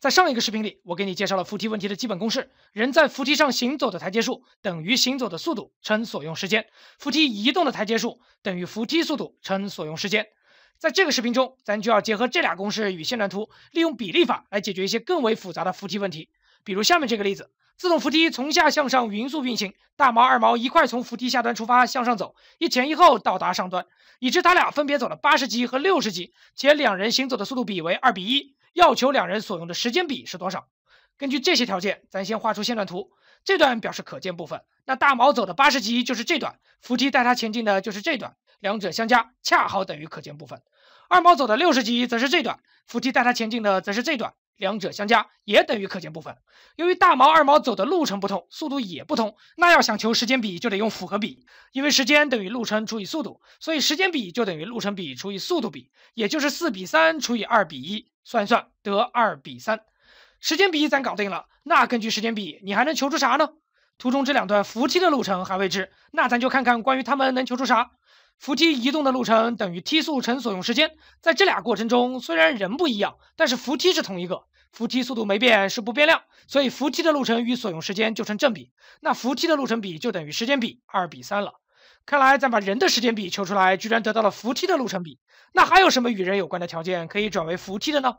在上一个视频里，我给你介绍了扶梯问题的基本公式：人在扶梯上行走的台阶数等于行走的速度乘所用时间；扶梯移动的台阶数等于扶梯速度乘所用时间。在这个视频中，咱就要结合这俩公式与线段图，利用比例法来解决一些更为复杂的扶梯问题。比如下面这个例子：自动扶梯从下向上匀速运行，大毛、二毛一块从扶梯下端出发向上走，一前一后到达上端。已知他俩分别走了八十级和六十级，且两人行走的速度比为二比一。要求两人所用的时间比是多少？根据这些条件，咱先画出线段图。这段表示可见部分，那大毛走的八十级就是这段，扶梯带他前进的就是这段，两者相加恰好等于可见部分。二毛走的六十级则是这段，扶梯带他前进的则是这段，两者相加也等于可见部分。由于大毛、二毛走的路程不同，速度也不同，那要想求时间比，就得用复合比。因为时间等于路程除以速度，所以时间比就等于路程比除以速度比，也就是四比三除以二比一。算一算，得二比三，时间比咱搞定了。那根据时间比，你还能求出啥呢？图中这两段扶梯的路程还未知，那咱就看看关于他们能求出啥。扶梯移动的路程等于梯速乘所用时间，在这俩过程中，虽然人不一样，但是扶梯是同一个，扶梯速度没变是不变量，所以扶梯的路程与所用时间就成正比，那扶梯的路程比就等于时间比二比三了。看来咱把人的时间比求出来，居然得到了扶梯的路程比。那还有什么与人有关的条件可以转为扶梯的呢？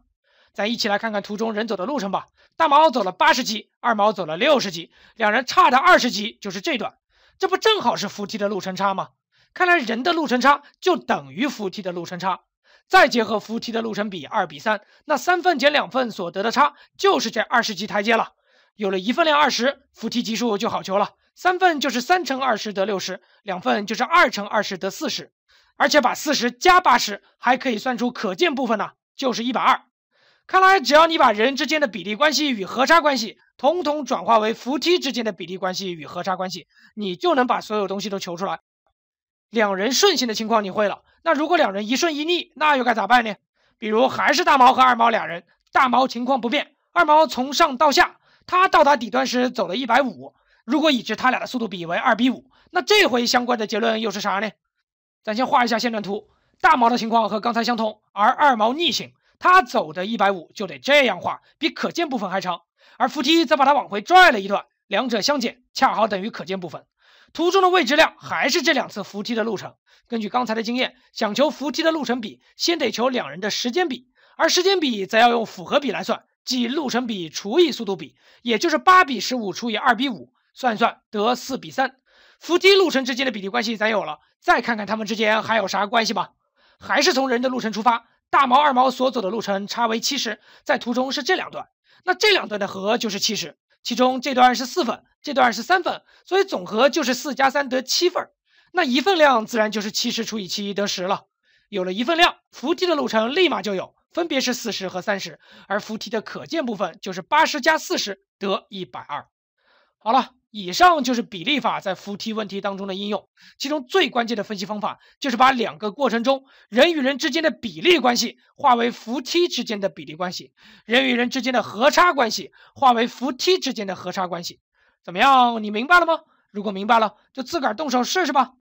咱一起来看看图中人走的路程吧。大毛走了八十级，二毛走了六十级，两人差的二十级就是这段，这不正好是扶梯的路程差吗？看来人的路程差就等于扶梯的路程差。再结合扶梯的路程比二比三，那三份减两份所得的差就是这二十级台阶了。有了一份量二十，扶梯级数就好求了。三份就是三乘二十得六十，两份就是二乘二十得四十，而且把四十加八十还可以算出可见部分呢，就是一百二。看来只要你把人之间的比例关系与和差关系，统统转化为扶梯之间的比例关系与和差关系，你就能把所有东西都求出来。两人顺行的情况你会了，那如果两人一顺一逆，那又该咋办呢？比如还是大毛和二毛俩人，大毛情况不变，二毛从上到下，他到达底端时走了一百五。如果已知他俩的速度比为二比五，那这回相关的结论又是啥呢？咱先画一下线段图，大毛的情况和刚才相同，而二毛逆行，他走的一百五就得这样画，比可见部分还长。而扶梯则把他往回拽了一段，两者相减恰好等于可见部分。图中的未知量还是这两次扶梯的路程。根据刚才的经验，想求扶梯的路程比，先得求两人的时间比，而时间比则要用复合比来算，即路程比除以速度比，也就是八比十五除以二比五。算算得四比三，扶梯路程之间的比例关系咱有了，再看看他们之间还有啥关系吧。还是从人的路程出发，大毛二毛所走的路程差为七十，在图中是这两段，那这两段的和就是七十，其中这段是四份，这段是三份，所以总和就是四加三得七份那一份量自然就是七十除以七得十了。有了一份量，扶梯的路程立马就有，分别是四十和三十，而扶梯的可见部分就是八十加四十得一百二。好了。以上就是比例法在扶梯问题当中的应用，其中最关键的分析方法就是把两个过程中人与人之间的比例关系化为扶梯之间的比例关系，人与人之间的和差关系化为扶梯之间的和差关系。怎么样，你明白了吗？如果明白了，就自个儿动手试试吧。